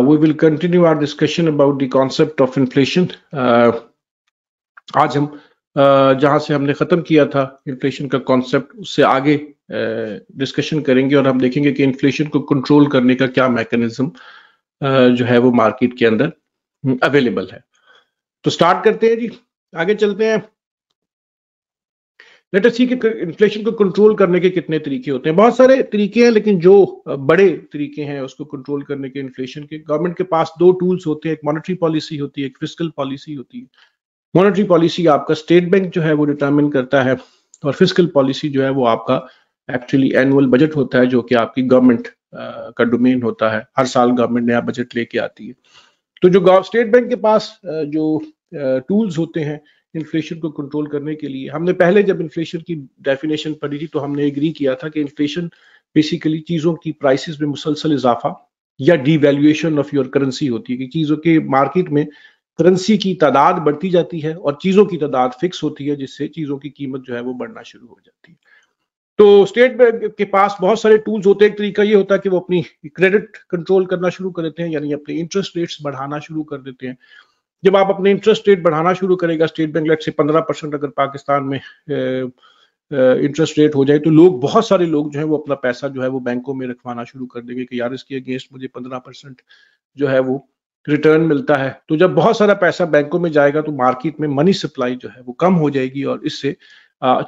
Uh, we will continue our discussion about the concept of inflation. Uh, aaj hum uh, jahan se humne khatam kiya tha inflation ka concept usse aage discussion करेंगे और हम देखेंगे कि inflation को control करने का क्या mechanism जो है वो मार्केट के अंदर अवेलेबल है तो स्टार्ट करते हैं जी आगे चलते हैं लेट अस सी कि इन्फ्लेशन को कंट्रोल करने के कितने तरीके होते हैं बहुत सारे तरीके हैं लेकिन जो बड़े तरीके हैं उसको कंट्रोल करने के इन्फ्लेशन के गवर्नमेंट के पास दो टूल्स होते हैं एक मॉनेटरी पॉलिसी होती है एक फिजिकल पॉलिसी होती है मॉनेटरी पॉलिसी आपका स्टेट बैंक जो है वो डिटर्मिन करता है और फिजिकल पॉलिसी जो है वो आपका एक्चुअली एनुअल बजट होता है जो कि आपकी गवर्नमेंट का डोमेन होता है हर साल गवर्नमेंट नया बजट लेके आती है तो जो स्टेट बैंक के पास जो टूल्स होते हैं इन्फ्लेशन को कंट्रोल करने के लिए हमने पहले जब इन्फ्लेशन की डेफिनेशन पढ़ी थी तो हमने एग्री किया था कि इन्फ्लेशन बेसिकली चीज़ों की प्राइसेस में मुसलसल इजाफा या डीवैल्यूएशन ऑफ योर करेंसी होती है कि चीज़ों के मार्केट में करेंसी की तादाद बढ़ती जाती है और चीज़ों की तादाद फिक्स होती है जिससे चीज़ों की कीमत जो है वो बढ़ना शुरू हो जाती है तो स्टेट बैंक के पास बहुत सारे टूल्स होते हैं एक तरीका ये होता है कि वो अपनी क्रेडिट कंट्रोल करना शुरू कर देते हैं यानी अपने इंटरेस्ट रेट्स बढ़ाना शुरू कर देते हैं जब आप अपने इंटरेस्ट रेट बढ़ाना शुरू करेगा स्टेट बैंक लेट से पंद्रह परसेंट अगर पाकिस्तान में इंटरेस्ट रेट हो जाए तो लोग बहुत सारे लोग जो है वो अपना पैसा जो है वो बैंकों में रखवाना शुरू कर देंगे कि यार इसके अगेंस्ट मुझे पंद्रह परसेंट जो है वो रिटर्न मिलता है तो जब बहुत सारा पैसा बैंकों में जाएगा तो मार्केट में मनी सप्लाई जो है वो कम हो जाएगी और इससे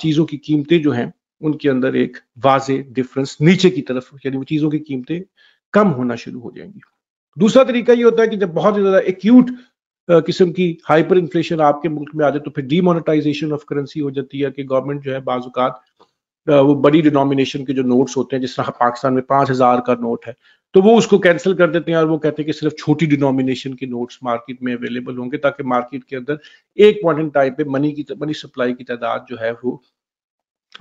चीज़ों की कीमतें जो हैं उनके अंदर एक वाजे डिफरेंस नीचे की तरफ यानी वो चीज़ों की कीमतें कम होना शुरू हो जाएंगी दूसरा तरीका ये होता है कि जब बहुत ज़्यादा एक्यूट किस्म की हाइपर इन्फ्लेशन आपके मुल्क में आ जाए तो फिर डीमोनेटाइजेशन ऑफ करेंसी हो जाती है कि गवर्नमेंट जो है बाजुकात वो बड़ी डिनोमिनेशन के जो नोट्स होते हैं जिस तरह पाकिस्तान में पांच हज़ार का नोट है तो वो उसको कैंसिल कर देते हैं और वो कहते हैं कि सिर्फ छोटी डिनोमिनेशन के नोट्स मार्केट में अवेलेबल होंगे ताकि मार्केट के अंदर एक पॉइंट इन टाइम पे मनी की मनी सप्लाई की तादाद जो है वो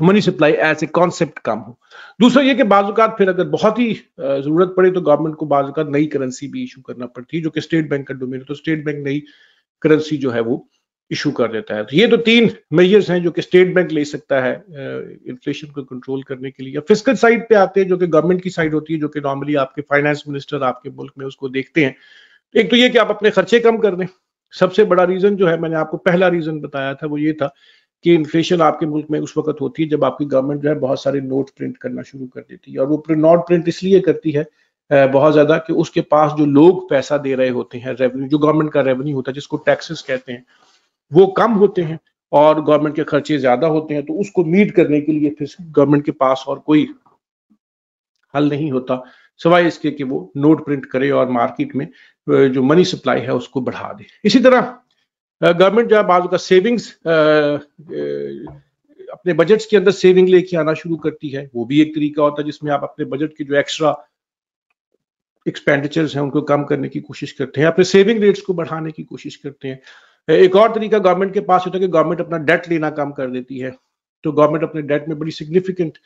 money supply as a concept काम हो दूसरा ये कि बाजुकात फिर अगर बहुत ही जरूरत पड़े तो गवर्नमेंट को बाजुकात नई करेंसी भी इशू करना पड़ती है जो कि स्टेट बैंक का डोमेन तो स्टेट बैंक नई करेंसी जो है वो इशू कर देता है तो ये तो तीन मेजर्स हैं जो कि स्टेट बैंक ले सकता है इन्फ्लेशन को कंट्रोल करने के लिए फिजिकल साइड पे आते हैं जो कि गवर्नमेंट की साइड होती है जो कि नॉर्मली आपके फाइनेंस मिनिस्टर आपके मुल्क में उसको देखते हैं एक तो ये कि आप अपने खर्चे कम कर दें सबसे बड़ा रीजन जो है मैंने आपको पहला रीजन बताया था वो ये था कि इन्फ्लेशन आपके मुल्क में उस वक्त होती है जब आपकी गवर्नमेंट जो है बहुत सारे नोट प्रिंट करना शुरू कर देती है और वो नोट प्रिंट इसलिए करती है बहुत ज्यादा कि उसके पास जो लोग पैसा दे रहे होते हैं रेवेन्यू जो गवर्नमेंट का रेवेन्यू होता है जिसको टैक्सेस कहते हैं वो कम होते हैं और गवर्नमेंट के खर्चे ज्यादा होते हैं तो उसको मीट करने के लिए फिर गवर्नमेंट के पास और कोई हल नहीं होता सवाए इसके कि वो नोट प्रिंट करे और मार्केट में जो मनी सप्लाई है उसको बढ़ा दे इसी तरह गवर्नमेंट uh, जो है बाजू का सेविंग्स uh, uh, अपने बजट्स के अंदर सेविंग लेके आना शुरू करती है वो भी एक तरीका होता है जिसमें आप अपने बजट के जो एक्स्ट्रा एक्सपेंडिचर्स हैं उनको कम करने की कोशिश करते हैं अपने सेविंग रेट्स को बढ़ाने की कोशिश करते हैं एक और तरीका गवर्नमेंट के पास होता है कि गवर्नमेंट अपना डेट लेना कम कर देती है तो गवर्नमेंट अपने डेट में बड़ी सिग्निफिकेंट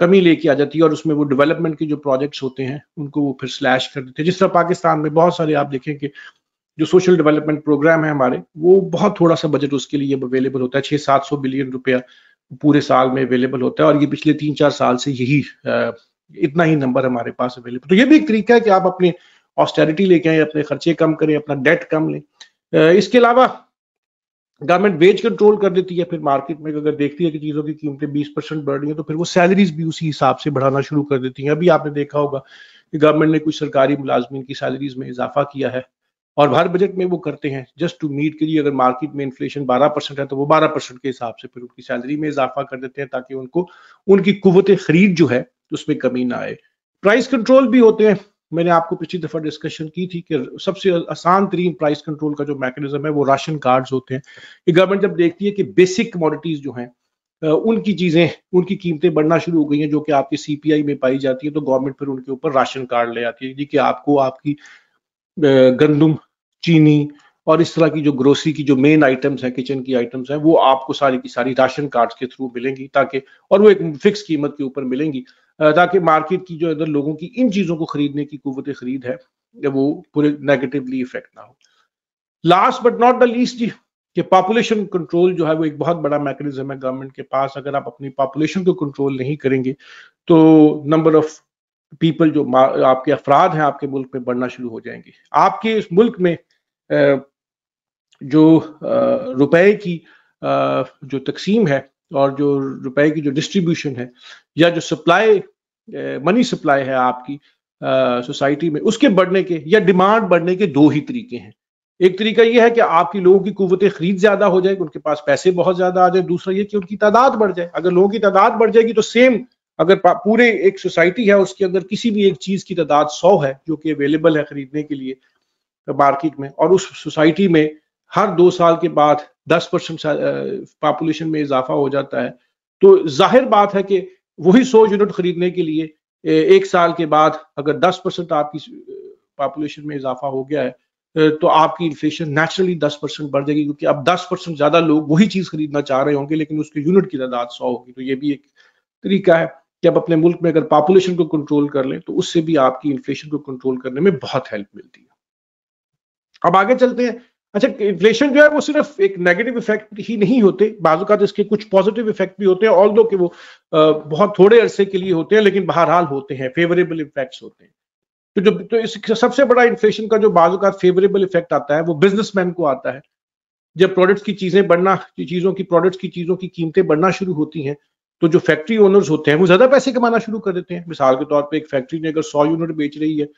कमी लेके आ जाती है और उसमें वो डेवलपमेंट के जो प्रोजेक्ट्स होते हैं उनको वो फिर स्लैश कर देते हैं जिस तरह पाकिस्तान में बहुत सारे आप देखें कि जो सोशल डेवलपमेंट प्रोग्राम है हमारे वो बहुत थोड़ा सा बजट उसके लिए अवेलेबल होता है छः सात सौ बिलियन रुपया पूरे साल में अवेलेबल होता है और ये पिछले तीन चार साल से यही इतना ही नंबर हमारे पास अवेलेबल तो ये भी एक तरीका है कि आप अपने ऑस्टेरिटी लेके आए अपने खर्चे कम करें अपना डेट कम लें इसके अलावा गवर्नमेंट वेज कंट्रोल कर देती है फिर मार्केट में अगर देखती है कि चीज़ों की कीमतें 20 परसेंट बढ़ रही है तो फिर वो सैलरीज भी उसी हिसाब से बढ़ाना शुरू कर देती है अभी आपने देखा होगा कि गवर्नमेंट ने कुछ सरकारी मुलाजमीन की सैलरीज में इजाफा किया है और भारत बजट में वो करते हैं जस्ट टू मीट के लिए अगर मार्केट में इन्फ्लेशन 12 परसेंट है तो वो 12 परसेंट के हिसाब से फिर उनकी सैलरी में इजाफा कर देते हैं ताकि उनको उनकी कुवत खरीद जो है उसमें कमी ना आए प्राइस कंट्रोल भी होते हैं मैंने आपको पिछली दफा डिस्कशन की थी कि सबसे आसान तरीन प्राइस कंट्रोल का जो मैकेनिज्म है वो राशन कार्ड होते हैं कि गवर्नमेंट जब देखती है कि बेसिक कमोडिटीज जो हैं उनकी चीजें उनकी कीमतें बढ़ना शुरू हो गई हैं जो कि आपकी सीपीआई में पाई जाती है तो गवर्नमेंट फिर उनके ऊपर राशन कार्ड ले आती है जी कि आपको आपकी गंदम चीनी और इस तरह की जो ग्रोसरी की जो मेन आइटम्स हैं किचन की आइटम्स हैं वो आपको सारी की सारी राशन कार्ड के थ्रू मिलेंगी ताकि और वो एक फिक्स कीमत के ऊपर मिलेंगी ताकि मार्केट की जो अगर लोगों की इन चीज़ों को खरीदने की कुत खरीद है वो पूरे नेगेटिवली इफेक्ट ना हो last but not the least जी कि पॉपुलेशन कंट्रोल जो है वो एक बहुत बड़ा मैकेनिज्म है गवर्नमेंट के पास अगर आप अपनी पॉपुलेशन को कंट्रोल नहीं करेंगे तो नंबर ऑफ पीपल जो आपके अफराद हैं आपके मुल्क में बढ़ना शुरू हो जाएंगे आपके इस मुल्क में जो रुपए की जो तकसीम है और जो रुपए की जो डिस्ट्रीब्यूशन है या जो सप्लाई मनी सप्लाई है आपकी सोसाइटी में उसके बढ़ने के या डिमांड बढ़ने के दो ही तरीके हैं एक तरीका यह है कि आपकी लोगों की कुतें खरीद ज्यादा हो जाए उनके पास पैसे बहुत ज्यादा आ जाए दूसरा ये कि उनकी तादाद बढ़ जाए अगर लोगों की तादाद बढ़ जाएगी तो सेम अगर पूरे एक सोसाइटी है उसके अंदर किसी भी एक चीज की तादाद सौ है जो कि अवेलेबल है खरीदने के लिए मार्केट में और उस सोसाइटी में हर दो साल के बाद दस परसेंट पॉपुलेशन में इजाफा हो जाता है तो जाहिर बात है कि वही सौ यूनिट खरीदने के लिए एक साल के बाद अगर दस परसेंट आपकी पॉपुलेशन में इजाफा हो गया है तो आपकी इन्फ्लेशन नेचुरली दस परसेंट बढ़ जाएगी क्योंकि अब दस परसेंट ज्यादा लोग वही चीज खरीदना चाह रहे होंगे लेकिन उसके यूनिट की तादाद सौ होगी तो ये भी एक तरीका है कि आप अपने मुल्क में अगर पॉपुलेशन को कंट्रोल कर लें तो उससे भी आपकी इन्फ्लेशन को कंट्रोल करने में बहुत हेल्प मिलती है अब आगे चलते हैं अच्छा इन्फ्लेशन जो है वो सिर्फ एक नेगेटिव इफेक्ट ही नहीं होते बाजूकात तो इसके कुछ पॉजिटिव इफेक्ट भी होते हैं ऑल दो कि वो बहुत थोड़े अरसे के लिए होते हैं लेकिन बहरहाल होते हैं फेवरेबल इफेक्ट होते हैं तो जो तो इस सबसे बड़ा इन्फ्लेशन का जो बाजूकात फेवरेबल इफेक्ट आता है वो बिजनेसमैन को आता है जब प्रोडक्ट्स की चीजें बढ़ना चीजों की प्रोडक्ट्स की चीजों की कीमतें बढ़ना शुरू होती हैं तो जो फैक्ट्री ओनर्स होते हैं वो ज्यादा पैसे कमाना शुरू कर देते हैं मिसाल के तौर पर एक फैक्ट्री ने अगर सौ यूनिट बेच रही है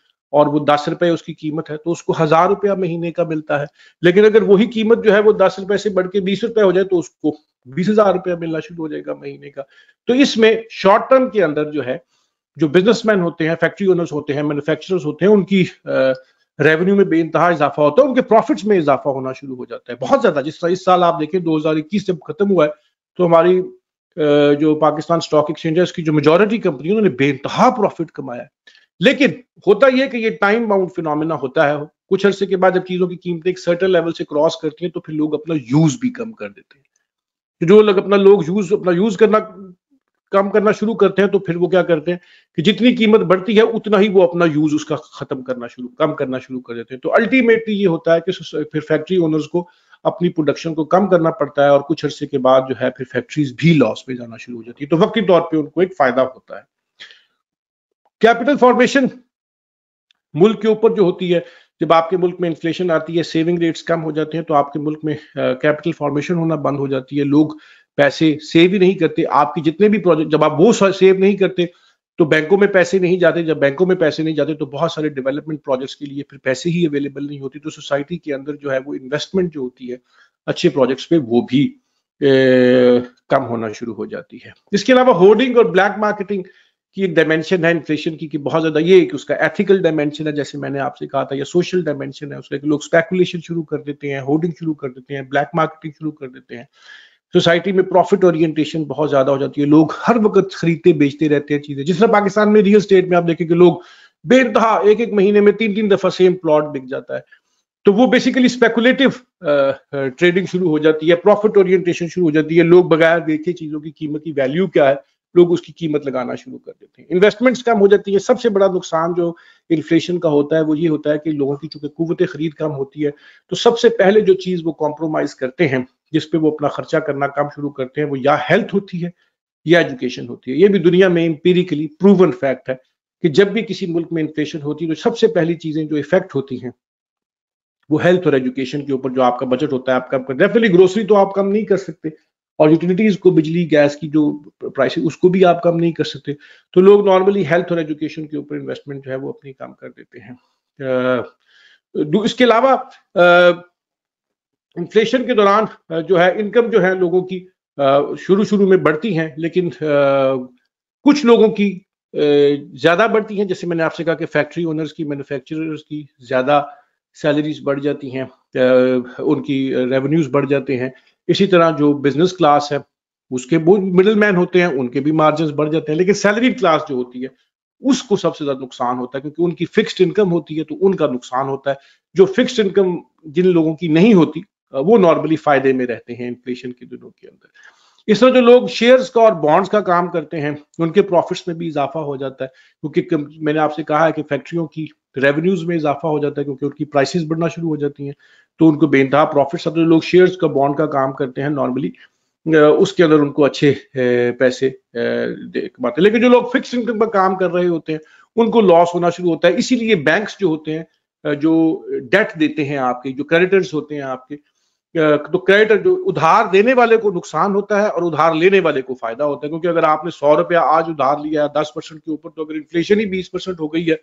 और वो दस रुपए उसकी कीमत है तो उसको हजार रुपया महीने का मिलता है लेकिन अगर वही कीमत जो है वो दस रुपए से बढ़ के बीस रुपए हो जाए तो उसको बीस हजार रुपया मिलना शुरू हो जाएगा महीने का तो इसमें शॉर्ट टर्म के अंदर जो है जो बिजनेसमैन होते हैं फैक्ट्री ओनर्स होते हैं मैन्युफैक्चरर्स होते हैं उनकी रेवेन्यू में बेानतहा इजाफा होता है उनके प्रॉफिट्स में इजाफा होना शुरू हो जाता है बहुत ज्यादा जिस तरह इस साल आप देखें दो जब खत्म हुआ है तो हमारी जो पाकिस्तान स्टॉक एक्सचेंजर्स की जो मेजोरिटी कंपनी उन्होंने बेतहा प्रॉफिट कमाया लेकिन होता यह कि ये टाइम बाउंड फिनोमिना होता है कुछ अरसे के बाद जब चीजों की कीमतें एक सर्टन लेवल से क्रॉस करती हैं तो फिर लोग अपना यूज भी कम कर देते हैं तो जो लोग अपना लोग यूज अपना यूज करना कम करना शुरू करते हैं तो फिर वो क्या करते हैं कि जितनी कीमत बढ़ती है उतना ही वो अपना यूज उसका खत्म करना शुरू कम करना शुरू कर देते हैं तो अल्टीमेटली ये होता है कि फिर फैक्ट्री ओनर्स को अपनी प्रोडक्शन को कम करना पड़ता है और कुछ अरसे के बाद जो है फिर फैक्ट्रीज भी लॉस में जाना शुरू हो जाती है तो वक्ती तौर पर उनको एक फायदा होता है कैपिटल फॉर्मेशन मुल्क के ऊपर जो होती है जब आपके मुल्क में इन्फ्लेशन आती है सेविंग रेट्स कम हो जाते हैं तो आपके मुल्क में कैपिटल फॉर्मेशन होना बंद हो जाती है लोग पैसे सेव ही नहीं करते आपके जितने भी प्रोजेक्ट जब आप वो सेव नहीं करते तो बैंकों में पैसे नहीं जाते जब बैंकों में पैसे नहीं जाते तो बहुत सारे डेवलपमेंट प्रोजेक्ट्स के लिए फिर पैसे ही अवेलेबल नहीं होती तो सोसाइटी के अंदर जो है वो इन्वेस्टमेंट जो होती है अच्छे प्रोजेक्ट्स पे वो भी ए, कम होना शुरू हो जाती है इसके अलावा होर्डिंग और ब्लैक मार्केटिंग की एक डायमेंशन है इन्फ्लेशन की कि बहुत ज्यादा ये एक उसका एथिकल डायमेंशन है जैसे मैंने आपसे कहा था या सोशल डायमेंशन है उसका लोग स्पेकुलेशन शुरू कर देते हैं होर्डिंग शुरू कर देते हैं ब्लैक मार्केटिंग शुरू कर देते हैं सोसाइटी में प्रॉफिट ओरिएंटेशन बहुत ज्यादा हो जाती है लोग हर वक्त खरीदते बेचते रहते हैं चीजें जिस तरह पाकिस्तान में रियल स्टेट में आप देखेंगे लोग बेतहा एक एक महीने में तीन तीन दफा सेम प्लॉट बिक जाता है तो वो बेसिकली स्पेकुलेटिव ट्रेडिंग शुरू हो जाती है प्रॉफिट ओरिएंटेशन शुरू हो जाती है लोग बगैर देखे चीजों की कीमत की वैल्यू क्या है लोग उसकी कीमत लगाना शुरू कर देते हैं इन्वेस्टमेंट्स कम हो जाती है सबसे बड़ा नुकसान जो इन्फ्लेशन का होता है वो ये होता है कि लोगों की चूंकि कुवत खरीद कम होती है तो सबसे पहले जो चीज़ वो कॉम्प्रोमाइज करते हैं जिस पे वो अपना खर्चा करना काम शुरू करते हैं वो या हेल्थ होती है या एजुकेशन होती है ये भी दुनिया में एम्पीरिकली प्रूवन फैक्ट है कि जब भी किसी मुल्क में इन्फ्लेशन होती है तो सबसे पहली चीजें जो इफेक्ट होती हैं वो हेल्थ और एजुकेशन के ऊपर जो आपका बजट होता है आपका डेफिनेटली ग्रोसरी तो आप कम नहीं कर सकते और यूटिलिटीज को बिजली गैस की जो प्राइस उसको भी आप कम नहीं कर सकते तो लोग नॉर्मली हेल्थ और एजुकेशन के ऊपर इन्वेस्टमेंट जो है वो अपनी काम कर देते हैं इसके अलावा इन्फ्लेशन के दौरान जो है इनकम जो है लोगों की शुरू शुरू में बढ़ती हैं लेकिन कुछ लोगों की ज़्यादा बढ़ती हैं जैसे मैंने आपसे कहा कि फैक्ट्री ओनर्स की मैन्युफैक्चरर्स की ज़्यादा सैलरीज बढ़ जाती हैं उनकी रेवेन्यूज बढ़ जाते हैं इसी तरह जो बिजनेस क्लास है उसके वो मिडिल मैन होते हैं उनके भी मार्जिन बढ़ जाते हैं लेकिन सैलरी क्लास जो होती है उसको सबसे ज्यादा नुकसान होता है क्योंकि उनकी फिक्स्ड इनकम होती है तो उनका नुकसान होता है जो फिक्स्ड इनकम जिन लोगों की नहीं होती वो नॉर्मली फायदे में रहते हैं इन्फ्लेशन के दिनों के अंदर इस तरह जो लोग शेयर्स का और बॉन्ड्स का काम करते हैं उनके प्रॉफिट्स में भी इजाफा हो जाता है क्योंकि मैंने आपसे कहा है कि फैक्ट्रियों की रेवेन्यूज में इजाफा हो जाता है क्योंकि उनकी प्राइसेस बढ़ना शुरू हो जाती हैं तो उनको बेनतहा प्रॉफिट्स आते लोग शेयर्स का बॉन्ड का काम करते हैं नॉर्मली उसके अंदर उनको अच्छे पैसे कमाते हैं लेकिन जो लोग फिक्स इनकम पर काम कर रहे होते हैं उनको लॉस होना शुरू होता है इसीलिए बैंक्स जो होते हैं जो डेट देते हैं आपके जो क्रेडिटर्स होते हैं आपके तो क्रेडिट जो उधार देने वाले को नुकसान होता है और उधार लेने वाले को फायदा होता है क्योंकि अगर आपने सौ रुपया आज उधार लिया है दस परसेंट के ऊपर तो अगर इन्फ्लेशन ही बीस परसेंट हो गई है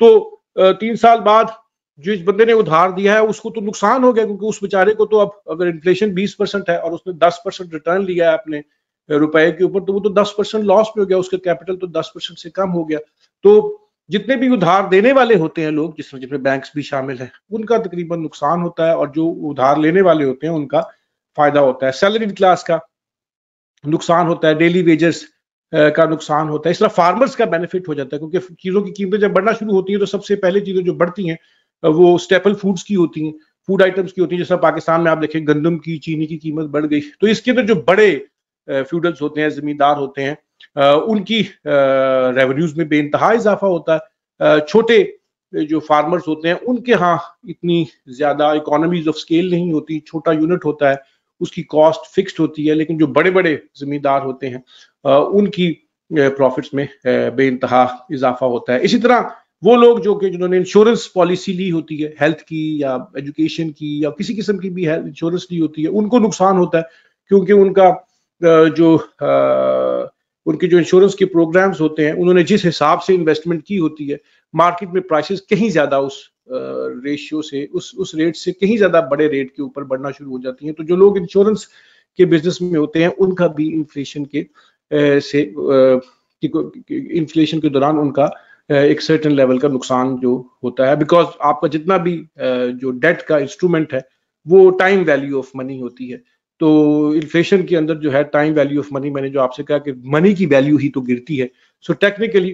तो तीन साल बाद जो इस बंदे ने उधार दिया है उसको तो नुकसान हो गया क्योंकि उस बेचारे को तो अब अगर इन्फ्लेशन बीस परसेंट है और उसने दस परसेंट रिटर्न लिया है अपने रुपए के ऊपर तो वो तो दस परसेंट लॉस में हो गया उसका कैपिटल तो दस परसेंट से कम हो गया तो जितने भी उधार देने वाले होते हैं लोग जिसमें जिसमें बैंक्स भी शामिल है उनका तकरीबन नुकसान होता है और जो उधार लेने वाले होते हैं उनका फायदा होता है सैलरी क्लास का नुकसान होता है डेली वेजेस का नुकसान होता है इस तरह फार्मर्स का बेनिफिट हो जाता है क्योंकि चीज़ों की कीमतें जब बढ़ना शुरू होती हैं तो सबसे पहले चीज़ें जो बढ़ती हैं वो स्टेपल फूड्स की होती हैं फूड आइटम्स की होती हैं जैसा पाकिस्तान में आप देखें गंदम की चीनी की कीमत बढ़ गई तो इसके अंदर जो बड़े फ्यूडल्स होते हैं जमींदार होते हैं उनकी रेवेन्यूज में बेानतहा इजाफा होता है छोटे जो फार्मर्स होते हैं उनके यहाँ इतनी ज्यादा इकोनॉमीज ऑफ स्केल नहीं होती छोटा यूनिट होता है उसकी कॉस्ट फिक्स्ड होती है लेकिन जो बड़े बड़े जमींदार होते हैं उनकी प्रॉफिट्स में बेानतहा इजाफा होता है इसी तरह वो लोग जो कि जिन्होंने इंश्योरेंस पॉलिसी ली होती है हेल्थ की या एजुकेशन की या किसी किस्म की भी इंश्योरेंस ली होती है उनको नुकसान होता है क्योंकि उनका जो उनके जो इंश्योरेंस के प्रोग्राम्स होते हैं उन्होंने जिस हिसाब से इन्वेस्टमेंट की होती है मार्केट में प्राइसेस कहीं ज़्यादा उस रेशियो से उस उस रेट से कहीं ज़्यादा बड़े रेट के ऊपर बढ़ना शुरू हो जाती है तो जो लोग इंश्योरेंस के बिजनेस में होते हैं उनका भी इन्फ्लेशन के से इन्फ्लेशन के दौरान उनका एक सर्टन लेवल का नुकसान जो होता है बिकॉज आपका जितना भी जो डेट का इंस्ट्रूमेंट है वो टाइम वैल्यू ऑफ मनी होती है तो इन्फ्लेशन के अंदर जो है टाइम वैल्यू ऑफ मनी मैंने जो आपसे कहा कि मनी की वैल्यू ही तो गिरती है so technically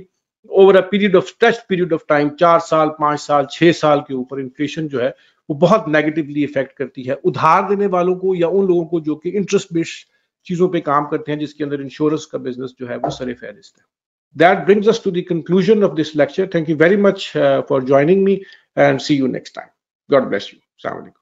over a period of stretch period of time चार साल पांच साल छह साल के ऊपर इन्फ्लेशन जो है वो बहुत नेगेटिवली इफेक्ट करती है उधार देने वालों को या उन लोगों को जो कि इंटरेस्ट बेस्ड चीजों पे काम करते हैं जिसके अंदर इंश्योरेंस का बिजनेस जो है वो सर फहरिस्त है that brings us to the conclusion of this lecture thank you very much for joining me and see you next time God bless you अलैक्म